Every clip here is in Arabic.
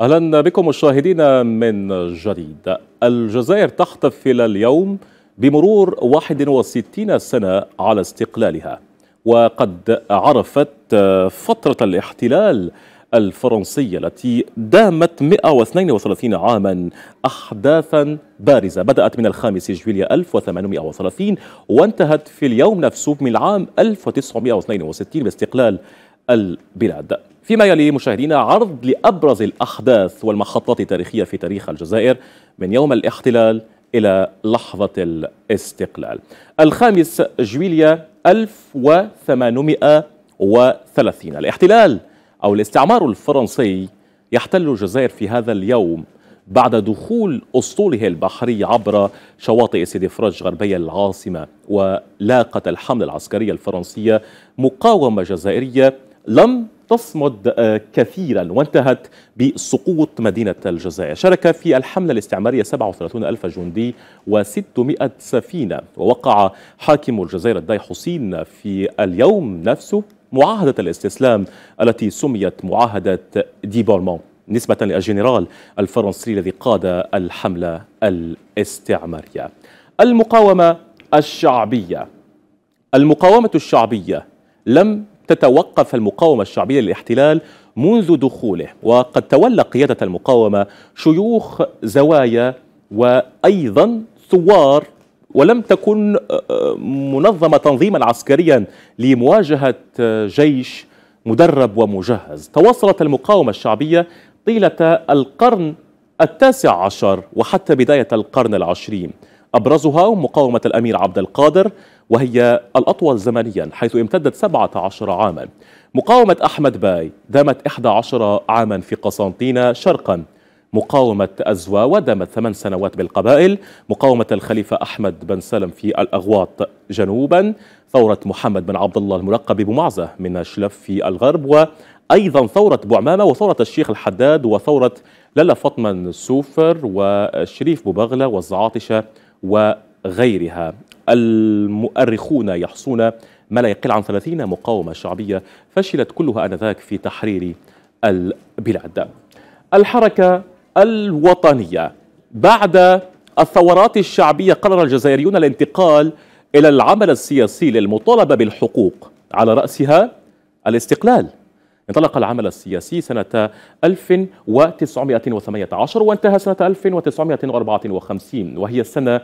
أهلا بكم مشاهدينا من جديد الجزائر تحتفل اليوم بمرور 61 سنة على استقلالها وقد عرفت فترة الاحتلال الفرنسي التي دامت 132 عاما أحداثا بارزة بدأت من الخامس جويليا 1830 وانتهت في اليوم نفسه من العام 1962 باستقلال البلاد فيما يلي مشاهدينا عرض لأبرز الأحداث والمحطات التاريخية في تاريخ الجزائر من يوم الاحتلال إلى لحظة الاستقلال الخامس جويليا 1830 الاحتلال أو الاستعمار الفرنسي يحتل الجزائر في هذا اليوم بعد دخول أسطوله البحري عبر شواطئ سيدي فرج غربية العاصمة ولاقت الحملة العسكرية الفرنسية مقاومة جزائرية لم تصمد آه، كثيرا وانتهت بسقوط مدينة الجزائر شارك في الحملة الاستعمارية 37 ألف جندي و600 سفينة ووقع حاكم الجزائر الداي حسين في اليوم نفسه معاهدة الاستسلام التي سميت معاهدة ديبورمون نسبة للجنرال الفرنسي الذي قاد الحملة الاستعمارية المقاومة الشعبية المقاومة الشعبية لم تتوقف المقاومة الشعبية للاحتلال منذ دخوله وقد تولى قيادة المقاومة شيوخ زوايا وأيضا ثوار ولم تكن آه، منظمة تنظيما عسكريا لمواجهة آه، جيش مدرب ومجهز تواصلت المقاومة الشعبية طيلة القرن التاسع عشر وحتى بداية القرن العشرين أبرزها مقاومة الأمير عبد القادر وهي الأطول زمنيا حيث امتدت 17 عاما مقاومة أحمد باي دامت 11 عاما في قسنطينة شرقا مقاومة أزوا دامت ثمان سنوات بالقبائل مقاومة الخليفة أحمد بن سلم في الأغواط جنوبا ثورة محمد بن عبد الله الملقب بمعزة من الشلف في الغرب وأيضا ثورة بعمامة وثورة الشيخ الحداد وثورة للا فاطمة سوفر وشريف بوبغلة والزعاطشة وغيرها المؤرخون يحصون ما لا يقل عن 30 مقاومة شعبية فشلت كلها آنذاك في تحرير البلاد الحركة الوطنية بعد الثورات الشعبية قرر الجزائريون الانتقال إلى العمل السياسي للمطالبة بالحقوق على رأسها الاستقلال انطلق العمل السياسي سنة 1918 وانتهى سنة 1954 وهي السنة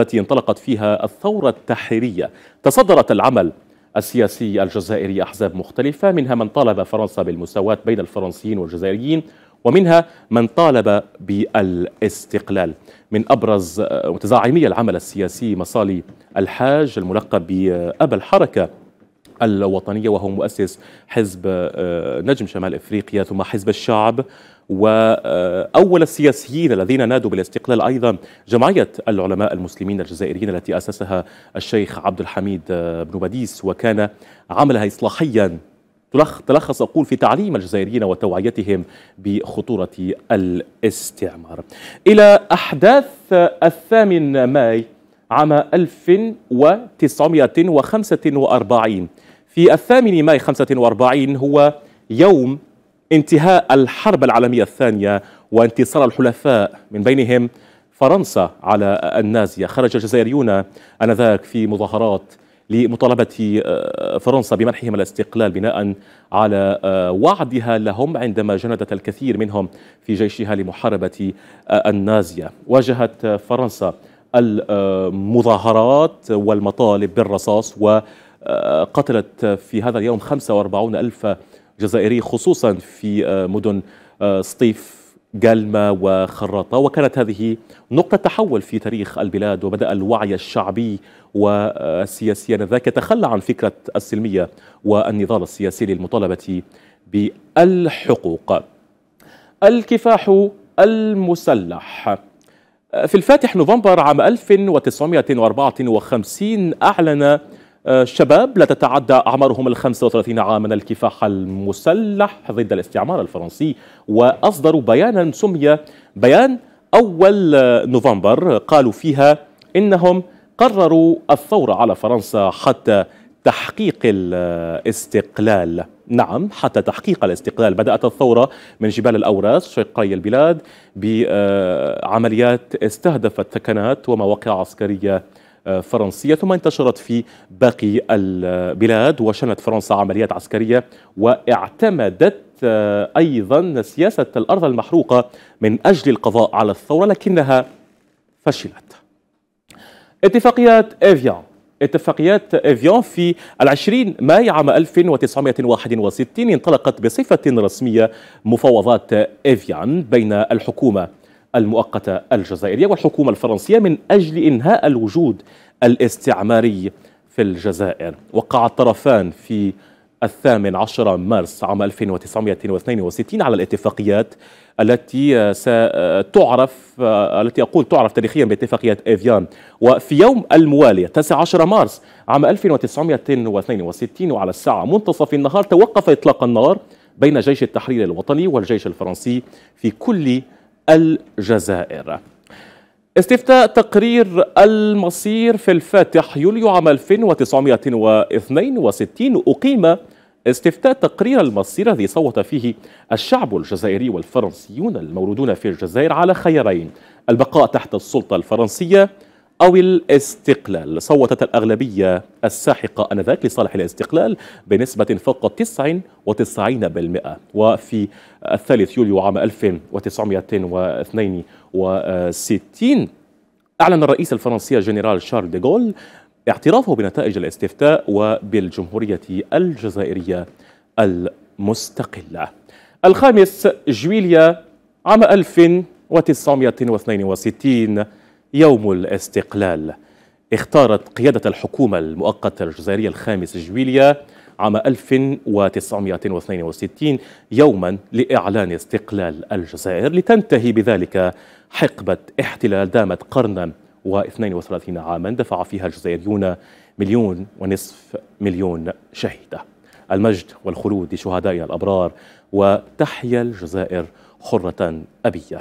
التي انطلقت فيها الثورة التحريرية تصدرت العمل السياسي الجزائري أحزاب مختلفة منها من طالب فرنسا بالمساواة بين الفرنسيين والجزائريين ومنها من طالب بالاستقلال من أبرز آه، متزعمي العمل السياسي مصالي الحاج الملقب بأبا الحركة الوطنية وهو مؤسس حزب آه، نجم شمال إفريقيا ثم حزب الشعب وأول آه، السياسيين الذين نادوا بالاستقلال أيضا جمعية العلماء المسلمين الجزائريين التي أسسها الشيخ عبد الحميد آه، بن باديس وكان عملها إصلاحيا تلخص أقول في تعليم الجزائريين وتوعيتهم بخطورة الاستعمار إلى أحداث الثامن ماي عام 1945 في الثامن ماي 45 هو يوم انتهاء الحرب العالمية الثانية وانتصار الحلفاء من بينهم فرنسا على النازية خرج الجزائريون أنذاك في مظاهرات لمطالبة آه، فرنسا بمنحهم الاستقلال بناء على آه، وعدها لهم عندما جندت الكثير منهم في جيشها لمحاربة آه، النازية واجهت فرنسا المظاهرات والمطالب بالرصاص و قتلت في هذا اليوم 45 ألف جزائري خصوصا في آه، مدن آه، سطيف جالما وخراطة وكانت هذه نقطة تحول في تاريخ البلاد وبدأ الوعي الشعبي والسياسي آنذاك يتخلى عن فكرة السلمية والنضال السياسي للمطالبة بالحقوق الكفاح المسلح في الفاتح نوفمبر عام 1954 أعلن آه، شباب لا تتعدى أعمارهم ال 35 عاما الكفاح المسلح ضد الاستعمار الفرنسي وأصدروا بيانا سمي بيان أول نوفمبر قالوا فيها إنهم قرروا الثورة على فرنسا حتى تحقيق الاستقلال نعم حتى تحقيق الاستقلال بدأت الثورة من جبال الأوراس شرقي البلاد بعمليات استهدفت سكنات ومواقع عسكرية فرنسية ثم انتشرت في باقي البلاد وشنت فرنسا عمليات عسكرية واعتمدت آه، أيضا سياسة الأرض المحروقة من أجل القضاء على الثورة لكنها فشلت اتفاقيات إيفيان اتفاقيات إيفيان في العشرين ماي عام 1961 انطلقت بصفة رسمية مفاوضات إيفيان بين الحكومة المؤقتة الجزائرية والحكومة الفرنسية من أجل إنهاء الوجود الاستعماري في الجزائر وقع الطرفان في الثامن عشر مارس عام 1962 على الاتفاقيات التي ستعرف التي أقول تعرف تاريخيا باتفاقية إيفيان وفي يوم الموالي 19 مارس عام 1962 وعلى الساعة منتصف النهار توقف إطلاق النار بين جيش التحرير الوطني والجيش الفرنسي في كل الجزائر استفتاء تقرير المصير في الفاتح يوليو عام 1962 أقيم استفتاء تقرير المصير الذي صوت فيه الشعب الجزائري والفرنسيون المولودون في الجزائر على خيارين البقاء تحت السلطة الفرنسية أو الاستقلال صوتت الأغلبية الساحقة أنذاك لصالح الاستقلال بنسبة فقط 99% وفي الثالث يوليو عام 1962 أعلن الرئيس الفرنسي الجنرال شارل ديغول اعترافه بنتائج الاستفتاء وبالجمهورية الجزائرية المستقلة الخامس جويليا عام 1962 يوم الاستقلال اختارت قيادة الحكومة المؤقتة الجزائرية الخامس جويليا عام 1962 يوما لإعلان استقلال الجزائر لتنتهي بذلك حقبة احتلال دامت قرنا و32 عاما دفع فيها الجزائريون مليون ونصف مليون شهيدة المجد والخلود لشهدائنا الأبرار وتحيا الجزائر حرة أبية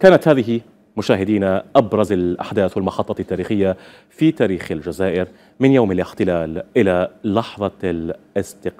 كانت هذه مشاهدينا أبرز الأحداث والمحطات التاريخية في تاريخ الجزائر من يوم الاحتلال إلى لحظة الاستقلال